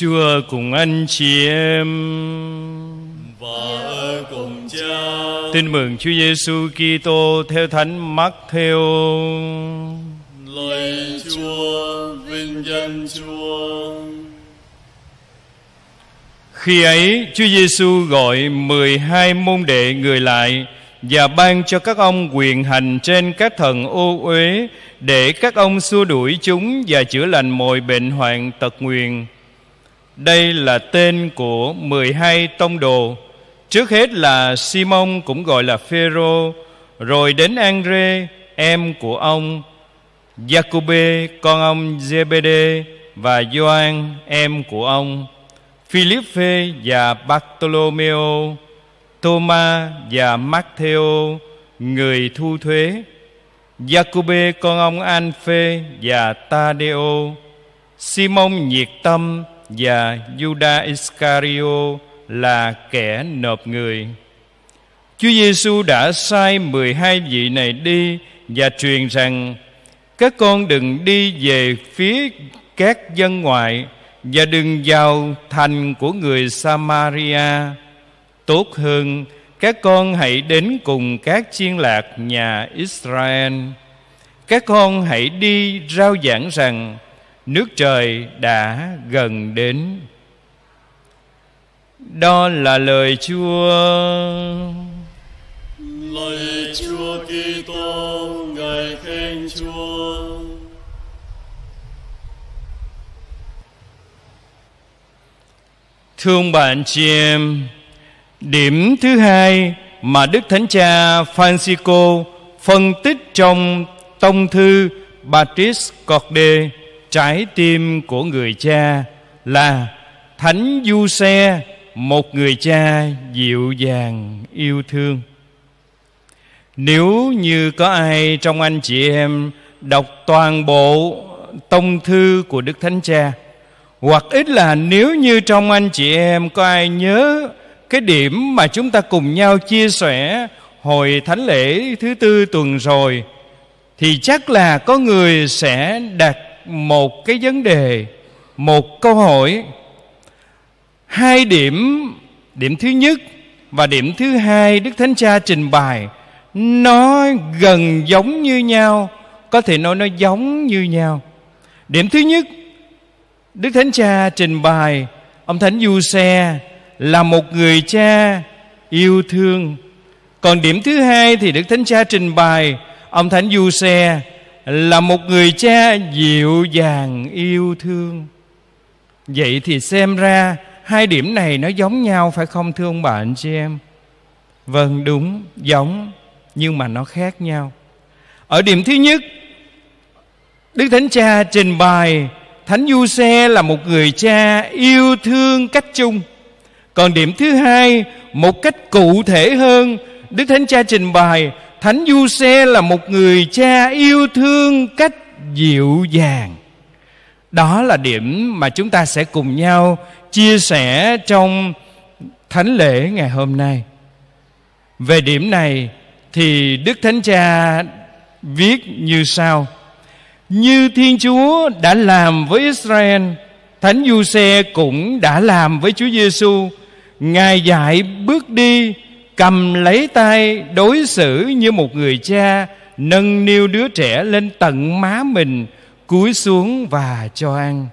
Chúa cùng anh chị em và ở cùng cha. Tin mừng Chúa Giêsu Kitô theo Thánh matthew Theo. Lời Chúa, vinh danh Chúa. Khi ấy, Chúa Giêsu gọi 12 môn đệ người lại và ban cho các ông quyền hành trên các thần ô uế để các ông xua đuổi chúng và chữa lành mọi bệnh hoạn tật nguyền đây là tên của 12 tông đồ Trước hết là Simon cũng gọi là Phêrô, rồi đến Andre em của ông, Jacobe con ông Zebede và Gioan em của ông, Philippe và Bartolomeo, Thomas và Matthew người thu thuế, Jacobe con ông Anphe và Tadeo, Simon nhiệt tâm và Judas Iscario là kẻ nộp người. Chúa Giêsu đã sai 12 vị này đi và truyền rằng các con đừng đi về phía các dân ngoại và đừng vào thành của người Samaria. Tốt hơn các con hãy đến cùng các chiên lạc nhà Israel. Các con hãy đi rao giảng rằng Nước trời đã gần đến Đó là lời Chúa Lời Chúa Kitô ngài khen Chúa Thương bạn chị em Điểm thứ hai mà Đức Thánh Cha Francisco phân tích trong tông thư Patrice Corday trái tim của người cha là thánh du xe một người cha dịu dàng yêu thương nếu như có ai trong anh chị em đọc toàn bộ tông thư của đức thánh cha hoặc ít là nếu như trong anh chị em có ai nhớ cái điểm mà chúng ta cùng nhau chia sẻ hồi thánh lễ thứ tư tuần rồi thì chắc là có người sẽ đạt một cái vấn đề một câu hỏi hai điểm điểm thứ nhất và điểm thứ hai đức thánh cha trình bày nó gần giống như nhau có thể nói nó giống như nhau điểm thứ nhất đức thánh cha trình bày ông thánh du xe là một người cha yêu thương còn điểm thứ hai thì đức thánh cha trình bày ông thánh du xe là một người cha dịu dàng yêu thương vậy thì xem ra hai điểm này nó giống nhau phải không thưa ông bà anh chị em vâng đúng giống nhưng mà nó khác nhau ở điểm thứ nhất đức thánh cha trình bày thánh du xe là một người cha yêu thương cách chung còn điểm thứ hai một cách cụ thể hơn Đức Thánh Cha trình bày Thánh Du Xe là một người cha yêu thương cách dịu dàng Đó là điểm mà chúng ta sẽ cùng nhau chia sẻ trong Thánh lễ ngày hôm nay Về điểm này thì Đức Thánh Cha viết như sau Như Thiên Chúa đã làm với Israel Thánh Du Xe cũng đã làm với Chúa Giêsu Ngài dạy bước đi cầm lấy tay đối xử như một người cha nâng niu đứa trẻ lên tận má mình cúi xuống và cho ăn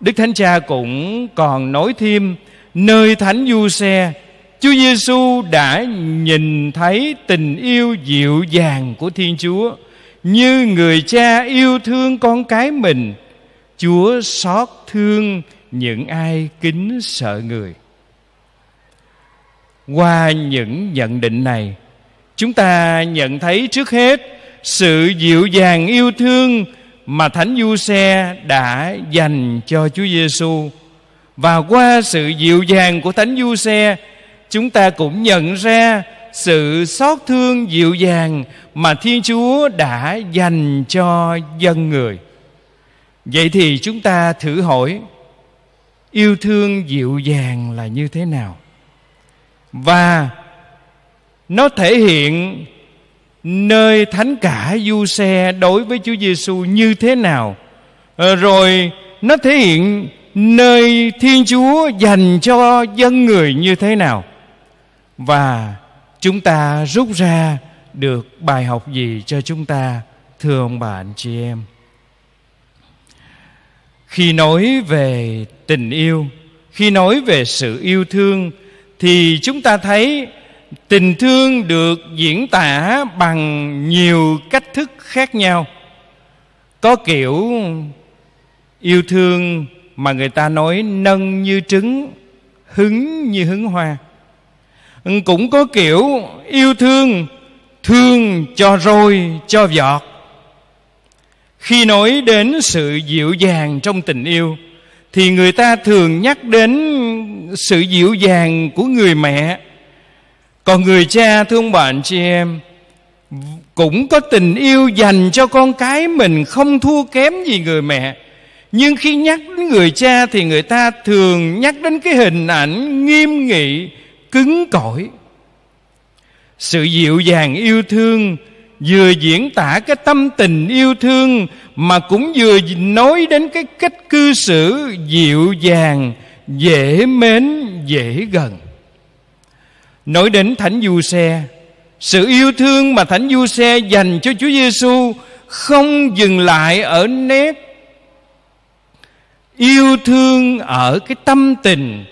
đức thánh cha cũng còn nói thêm nơi thánh du xe chúa giêsu đã nhìn thấy tình yêu dịu dàng của thiên chúa như người cha yêu thương con cái mình chúa xót thương những ai kính sợ người qua những nhận định này chúng ta nhận thấy trước hết sự dịu dàng yêu thương mà thánh du xe đã dành cho chúa giêsu và qua sự dịu dàng của thánh du xe chúng ta cũng nhận ra sự xót thương dịu dàng mà thiên chúa đã dành cho dân người vậy thì chúng ta thử hỏi yêu thương dịu dàng là như thế nào và nó thể hiện nơi thánh cả du xe đối với Chúa Giêsu như thế nào ờ, rồi nó thể hiện nơi Thiên Chúa dành cho dân người như thế nào và chúng ta rút ra được bài học gì cho chúng ta thưa ông bà anh chị em khi nói về tình yêu khi nói về sự yêu thương thì chúng ta thấy tình thương được diễn tả bằng nhiều cách thức khác nhau có kiểu yêu thương mà người ta nói nâng như trứng hứng như hứng hoa cũng có kiểu yêu thương thương cho roi cho giọt khi nói đến sự dịu dàng trong tình yêu thì người ta thường nhắc đến sự dịu dàng của người mẹ còn người cha thương bạn chị em cũng có tình yêu dành cho con cái mình không thua kém gì người mẹ nhưng khi nhắc đến người cha thì người ta thường nhắc đến cái hình ảnh nghiêm nghị cứng cỏi sự dịu dàng yêu thương vừa diễn tả cái tâm tình yêu thương mà cũng vừa nói đến cái cách cư xử dịu dàng dễ mến dễ gần nói đến thánh du xe sự yêu thương mà thánh du xe dành cho chúa giêsu không dừng lại ở nét yêu thương ở cái tâm tình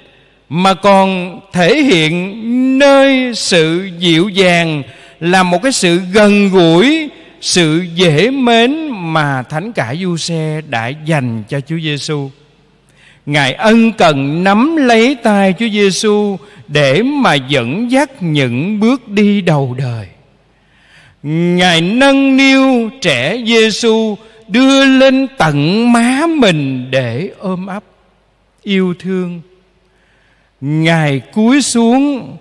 mà còn thể hiện nơi sự dịu dàng là một cái sự gần gũi sự dễ mến mà thánh cả du xe đã dành cho Chúa Giêsu. Ngài ân cần nắm lấy tay Chúa Giêsu để mà dẫn dắt những bước đi đầu đời. Ngài nâng niu trẻ Giêsu đưa lên tận má mình để ôm ấp yêu thương. Ngài cúi xuống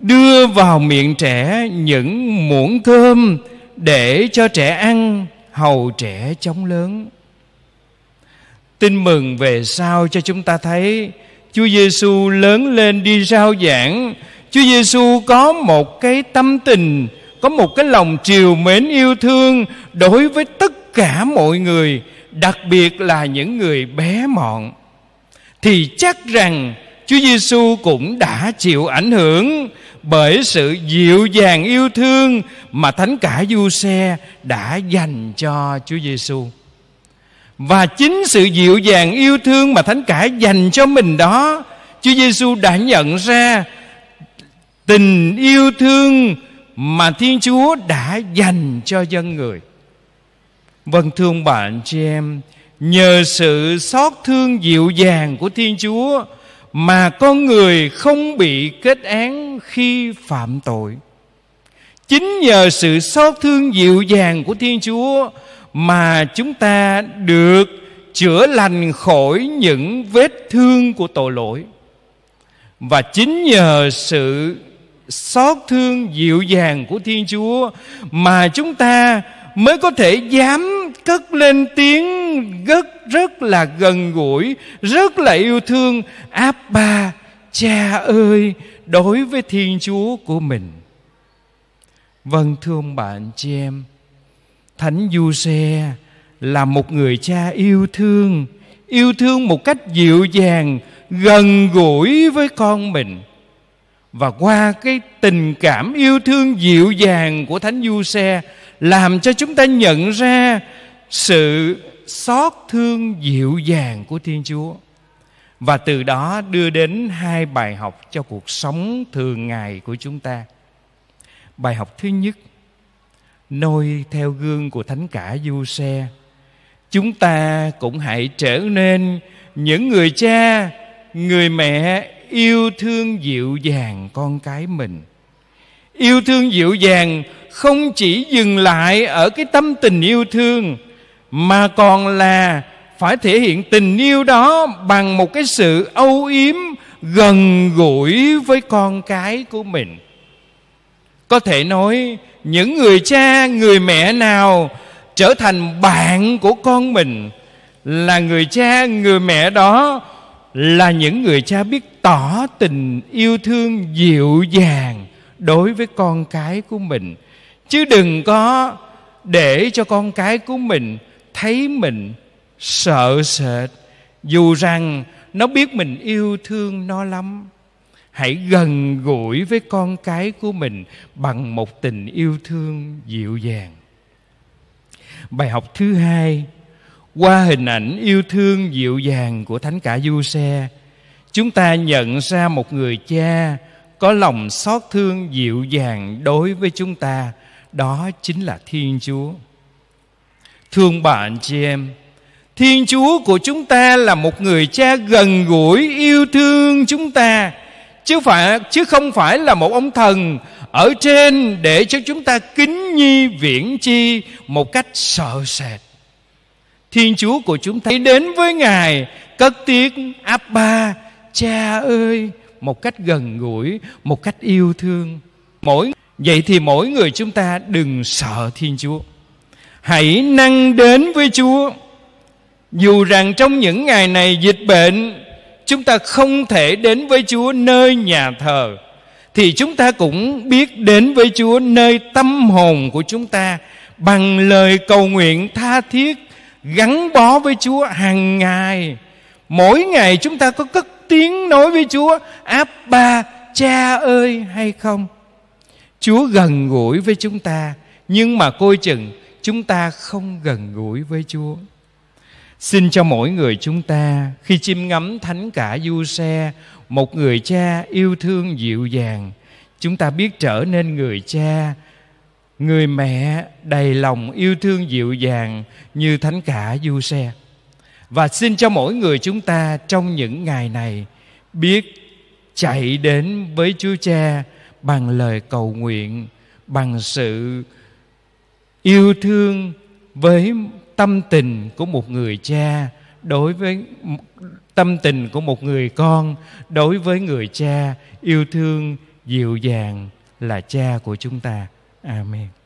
đưa vào miệng trẻ những muỗng cơm để cho trẻ ăn hầu trẻ chống lớn Tin mừng về sao cho chúng ta thấy Chúa Giêsu lớn lên đi rao giảng Chúa Giêsu có một cái tâm tình Có một cái lòng triều mến yêu thương Đối với tất cả mọi người Đặc biệt là những người bé mọn Thì chắc rằng Chúa Giêsu cũng đã chịu ảnh hưởng bởi sự dịu dàng yêu thương mà thánh cả Du Xe đã dành cho Chúa Giêsu và chính sự dịu dàng yêu thương mà thánh cải dành cho mình đó Chúa Giêsu đã nhận ra tình yêu thương mà Thiên Chúa đã dành cho dân người. Vâng thương bạn chị em, nhờ sự xót thương dịu dàng của Thiên Chúa mà con người không bị kết án khi phạm tội. Chính nhờ sự xót thương dịu dàng của Thiên Chúa mà chúng ta được chữa lành khỏi những vết thương của tội lỗi và chính nhờ sự xót thương dịu dàng của thiên chúa mà chúng ta mới có thể dám cất lên tiếng rất rất là gần gũi rất là yêu thương áp ba cha ơi đối với thiên chúa của mình vâng thương bạn chị em thánh du xe là một người cha yêu thương yêu thương một cách dịu dàng gần gũi với con mình và qua cái tình cảm yêu thương dịu dàng của thánh du xe làm cho chúng ta nhận ra sự xót thương dịu dàng của thiên chúa và từ đó đưa đến hai bài học cho cuộc sống thường ngày của chúng ta bài học thứ nhất noi theo gương của thánh cả du xe chúng ta cũng hãy trở nên những người cha người mẹ yêu thương dịu dàng con cái mình yêu thương dịu dàng không chỉ dừng lại ở cái tâm tình yêu thương mà còn là phải thể hiện tình yêu đó bằng một cái sự âu yếm gần gũi với con cái của mình có thể nói những người cha người mẹ nào trở thành bạn của con mình là người cha người mẹ đó là những người cha biết tỏ tình yêu thương dịu dàng đối với con cái của mình chứ đừng có để cho con cái của mình thấy mình sợ sệt dù rằng nó biết mình yêu thương nó lắm hãy gần gũi với con cái của mình bằng một tình yêu thương dịu dàng bài học thứ hai qua hình ảnh yêu thương dịu dàng của thánh cả du xe chúng ta nhận ra một người cha có lòng xót thương dịu dàng đối với chúng ta đó chính là thiên chúa thương bạn chị em thiên chúa của chúng ta là một người cha gần gũi yêu thương chúng ta chứ phải chứ không phải là một ông thần ở trên để cho chúng ta kính nhi viễn chi một cách sợ sệt thiên chúa của chúng ta đến với ngài cất tiếng abba cha ơi một cách gần gũi một cách yêu thương mỗi vậy thì mỗi người chúng ta đừng sợ thiên chúa hãy năng đến với chúa dù rằng trong những ngày này dịch bệnh chúng ta không thể đến với chúa nơi nhà thờ thì chúng ta cũng biết đến với chúa nơi tâm hồn của chúng ta bằng lời cầu nguyện tha thiết gắn bó với chúa hàng ngày mỗi ngày chúng ta có cất tiếng nói với chúa áp ba cha ơi hay không chúa gần gũi với chúng ta nhưng mà coi chừng chúng ta không gần gũi với chúa Xin cho mỗi người chúng ta khi chiêm ngắm thánh cả du xe Một người cha yêu thương dịu dàng Chúng ta biết trở nên người cha Người mẹ đầy lòng yêu thương dịu dàng như thánh cả du xe Và xin cho mỗi người chúng ta trong những ngày này Biết chạy đến với Chúa Cha bằng lời cầu nguyện Bằng sự yêu thương với tâm tình của một người cha đối với tâm tình của một người con đối với người cha yêu thương dịu dàng là cha của chúng ta amen